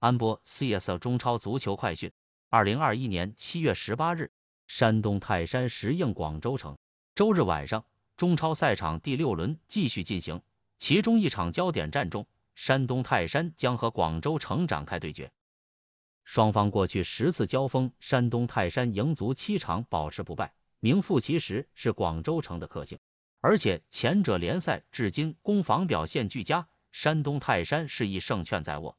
安播 CSL 中超足球快讯，二零二一年七月十八日，山东泰山石硬广州城周日晚上，中超赛场第六轮继续进行，其中一场焦点战中，山东泰山将和广州城展开对决。双方过去十次交锋，山东泰山赢足七场，保持不败，名副其实是广州城的克星。而且前者联赛至今攻防表现俱佳，山东泰山是一胜券在握。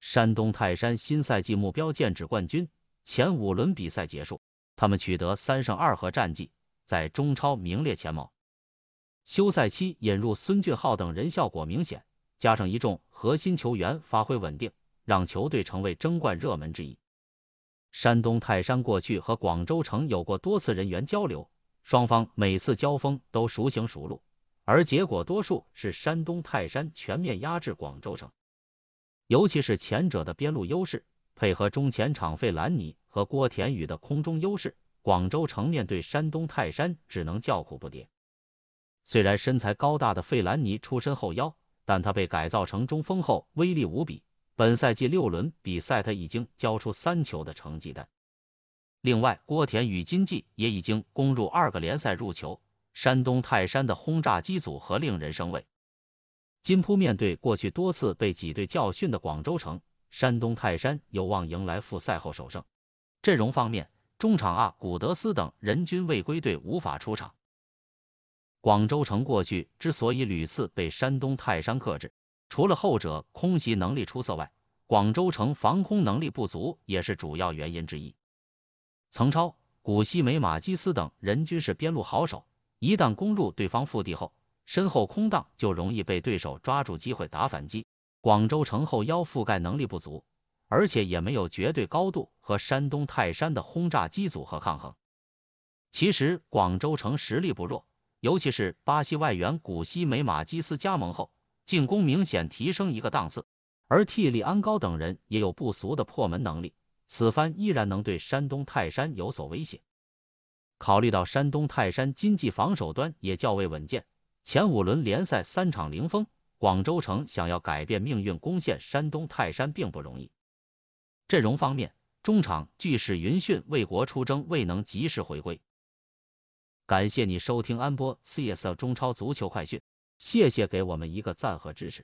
山东泰山新赛季目标剑指冠军，前五轮比赛结束，他们取得三胜二和战绩，在中超名列前茅。休赛期引入孙俊浩等人效果明显，加上一众核心球员发挥稳定，让球队成为争冠热门之一。山东泰山过去和广州城有过多次人员交流，双方每次交锋都孰行孰路，而结果多数是山东泰山全面压制广州城。尤其是前者的边路优势，配合中前场费兰尼和郭田雨的空中优势，广州城面对山东泰山只能叫苦不迭。虽然身材高大的费兰尼出身后腰，但他被改造成中锋后威力无比。本赛季六轮比赛，他已经交出三球的成绩单。另外，郭田与金季也已经攻入二个联赛入球，山东泰山的轰炸机组合令人生畏。金扑面对过去多次被挤兑教训的广州城，山东泰山有望迎来复赛后首胜。阵容方面，中场阿古德斯等人均未归队，无法出场。广州城过去之所以屡次被山东泰山克制，除了后者空袭能力出色外，广州城防空能力不足也是主要原因之一。曾超、古西梅、马基斯等人均是边路好手，一旦攻入对方腹地后，身后空档就容易被对手抓住机会打反击。广州城后腰覆盖能力不足，而且也没有绝对高度和山东泰山的轰炸机组合抗衡。其实广州城实力不弱，尤其是巴西外援古西梅马基斯加盟后，进攻明显提升一个档次。而替利安高等人也有不俗的破门能力，此番依然能对山东泰山有所威胁。考虑到山东泰山经济防守端也较为稳健。前五轮联赛三场零封，广州城想要改变命运攻陷山东泰山并不容易。阵容方面，中场巨石云训为国出征未能及时回归。感谢你收听安波 CSL 中超足球快讯，谢谢给我们一个赞和支持。